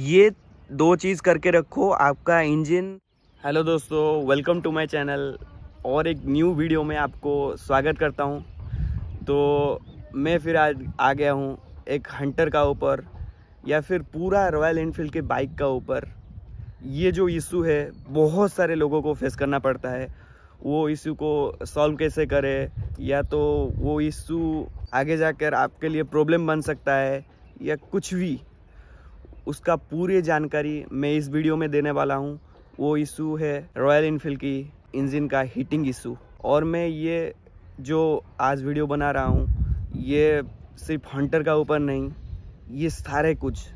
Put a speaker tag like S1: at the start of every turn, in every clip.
S1: ये दो चीज़ करके रखो आपका इंजन हेलो दोस्तों वेलकम टू माय चैनल और एक न्यू वीडियो में आपको स्वागत करता हूँ तो मैं फिर आज आ गया हूँ एक हंटर का ऊपर या फिर पूरा रॉयल इनफील्ड के बाइक का ऊपर ये जो इशू है बहुत सारे लोगों को फेस करना पड़ता है वो इशू को सॉल्व कैसे करे या तो वो इशू आगे जाकर आपके लिए प्रॉब्लम बन सकता है या कुछ भी उसका पूरी जानकारी मैं इस वीडियो में देने वाला हूँ वो इशू है रॉयल इनफील्ड की इंजन का हीटिंग इशू और मैं ये जो आज वीडियो बना रहा हूँ ये सिर्फ हंटर का ऊपर नहीं ये सारे कुछ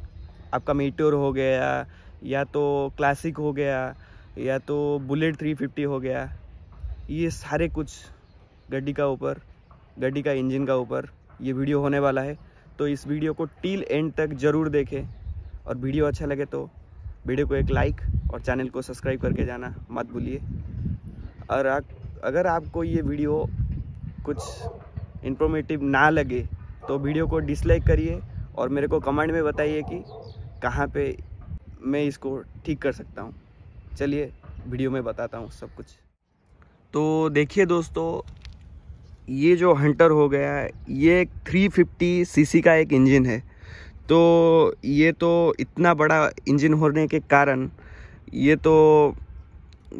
S1: आपका मीटोर हो गया या तो क्लासिक हो गया या तो बुलेट 350 हो गया ये सारे कुछ गड्डी का ऊपर गड्डी का इंजन का ऊपर ये वीडियो होने वाला है तो इस वीडियो को टील एंड तक ज़रूर देखें और वीडियो अच्छा लगे तो वीडियो को एक लाइक और चैनल को सब्सक्राइब करके जाना मत भूलिए और आ, अगर आपको ये वीडियो कुछ इंफॉर्मेटिव ना लगे तो वीडियो को डिसलाइक करिए और मेरे को कमेंट में बताइए कि कहाँ पे मैं इसको ठीक कर सकता हूँ चलिए वीडियो में बताता हूँ सब कुछ तो देखिए दोस्तों ये जो हंटर हो गया ये एक 350 सीसी का एक इंजन है तो ये तो इतना बड़ा इंजन होने के कारण ये तो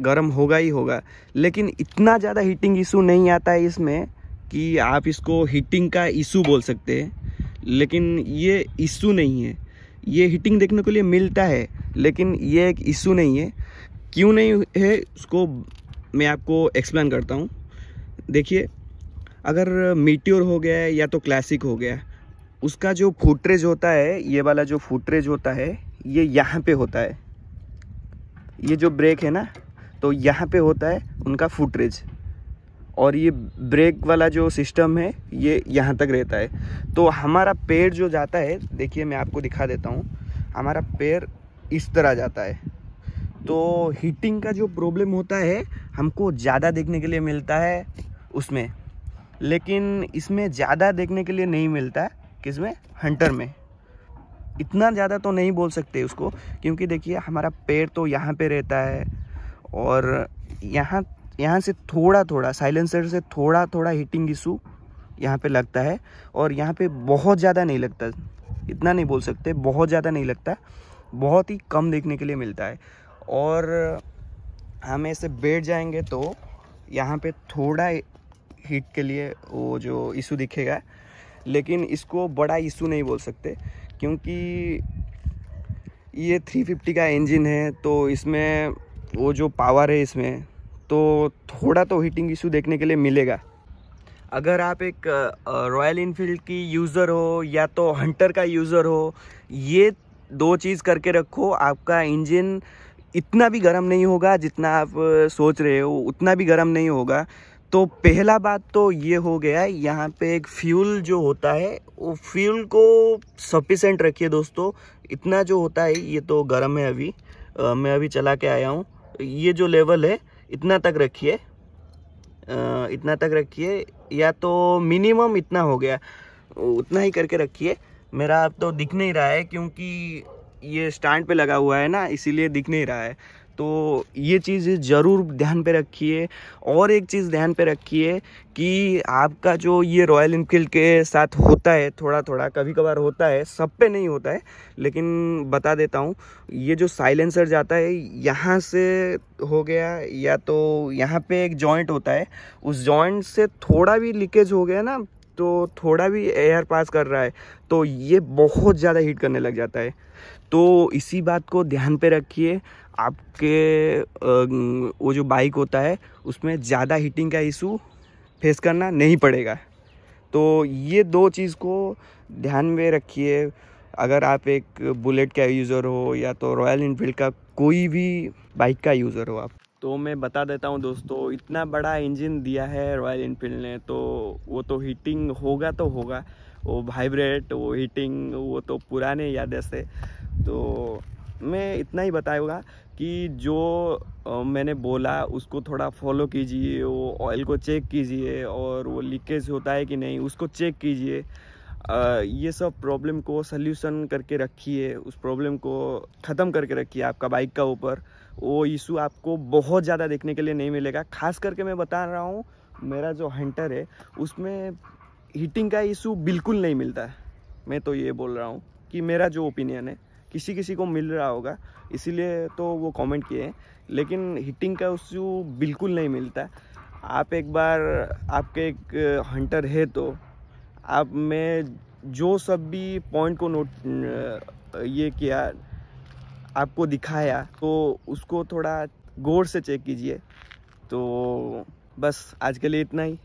S1: गर्म होगा ही होगा लेकिन इतना ज़्यादा हीटिंग इशू नहीं आता है इसमें कि आप इसको हीटिंग का इशू बोल सकते हैं लेकिन ये इशू नहीं है ये हीटिंग देखने के लिए मिलता है लेकिन ये एक इशू नहीं है क्यों नहीं है उसको मैं आपको एक्सप्लेन करता हूँ देखिए अगर मीटियोर हो गया है या तो क्लासिक हो गया उसका जो फुटरेज होता है ये वाला जो फुटरेज होता है ये यहाँ पे होता है ये जो ब्रेक है ना तो यहाँ पे होता है उनका फुटरेज और ये ब्रेक वाला जो सिस्टम है ये यहाँ तक रहता है तो हमारा पैर जो जाता है देखिए मैं आपको दिखा देता हूँ हमारा पैर इस तरह जाता है तो हीटिंग का जो प्रॉब्लम होता है हमको ज़्यादा देखने के लिए मिलता है उसमें लेकिन इसमें ज़्यादा देखने के लिए नहीं मिलता है किस में हंटर में इतना ज़्यादा तो नहीं बोल सकते उसको क्योंकि देखिए हमारा पेड़ तो यहाँ पे रहता है और यहाँ यहाँ से थोड़ा थोड़ा साइलेंसर से थोड़ा थोड़ा हीटिंग इशू यहाँ पे लगता है और यहाँ पे बहुत ज़्यादा नहीं लगता इतना नहीं बोल सकते बहुत ज़्यादा नहीं लगता बहुत ही कम देखने के लिए मिलता है और हम ऐसे बैठ जाएंगे तो यहाँ पे थोड़ा हीट के लिए वो जो इशू दिखेगा लेकिन इसको बड़ा इशू नहीं बोल सकते क्योंकि ये 350 का इंजन है तो इसमें वो जो पावर है इसमें तो थोड़ा तो हीटिंग इशू देखने के लिए मिलेगा अगर आप एक रॉयल इनफील्ड की यूज़र हो या तो हंटर का यूज़र हो ये दो चीज़ करके रखो आपका इंजन इतना भी गर्म नहीं होगा जितना आप सोच रहे हो उतना भी गर्म नहीं होगा तो पहला बात तो ये हो गया यहाँ पे एक फ्यूल जो होता है वो फ्यूल को सफिशेंट रखिए दोस्तों इतना जो होता है ये तो गर्म है अभी आ, मैं अभी चला के आया हूँ ये जो लेवल है इतना तक रखिए इतना तक रखिए या तो मिनिमम इतना हो गया उतना ही करके रखिए मेरा अब तो दिख नहीं रहा है क्योंकि ये स्टैंड पे लगा हुआ है ना इसीलिए दिख नहीं रहा है तो ये चीज़ ज़रूर ध्यान पे रखिए और एक चीज़ ध्यान पे रखिए कि आपका जो ये रॉयल इनफील्ड के साथ होता है थोड़ा थोड़ा कभी कभार होता है सब पे नहीं होता है लेकिन बता देता हूँ ये जो साइलेंसर जाता है यहाँ से हो गया या तो यहाँ पे एक जॉइंट होता है उस जॉइंट से थोड़ा भी लीकेज हो गया ना तो थोड़ा भी एयर पास कर रहा है तो ये बहुत ज़्यादा हीट करने लग जाता है तो इसी बात को ध्यान पे रखिए आपके वो जो बाइक होता है उसमें ज़्यादा हीटिंग का इशू फेस करना नहीं पड़ेगा तो ये दो चीज़ को ध्यान में रखिए अगर आप एक बुलेट का यूज़र हो या तो रॉयल इनफील्ड का कोई भी बाइक का यूज़र हो आप तो मैं बता देता हूँ दोस्तों इतना बड़ा इंजन दिया है रॉयल इनफील्ड ने तो वो तो हीटिंग होगा तो होगा वो वाइब्रेट वो हीटिंग वो तो पुराने यादें से तो में इतना ही बताएगा कि जो मैंने बोला उसको थोड़ा फॉलो कीजिए वो ऑयल को चेक कीजिए और वो लीकेज होता है कि नहीं उसको चेक कीजिए ये सब प्रॉब्लम को सल्यूशन करके रखिए उस प्रॉब्लम को ख़त्म करके रखिए आपका बाइक का ऊपर वो इशू आपको बहुत ज़्यादा देखने के लिए नहीं मिलेगा खास करके मैं बता रहा हूँ मेरा जो हंटर है उसमें हीटिंग का इशू बिल्कुल नहीं मिलता है मैं तो ये बोल रहा हूँ कि मेरा जो ओपिनियन है किसी किसी को मिल रहा होगा इसीलिए तो वो कमेंट किए हैं लेकिन हिटिंग का इश्यू बिल्कुल नहीं मिलता आप एक बार आपके एक हंटर है तो आप में जो सब भी पॉइंट को नोट ये किया आपको दिखाया तो उसको थोड़ा गौर से चेक कीजिए तो बस आज के लिए इतना ही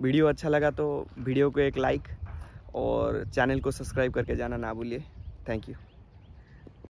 S1: वीडियो अच्छा लगा तो वीडियो को एक लाइक और चैनल को सब्सक्राइब करके जाना ना भूलिए थैंक यू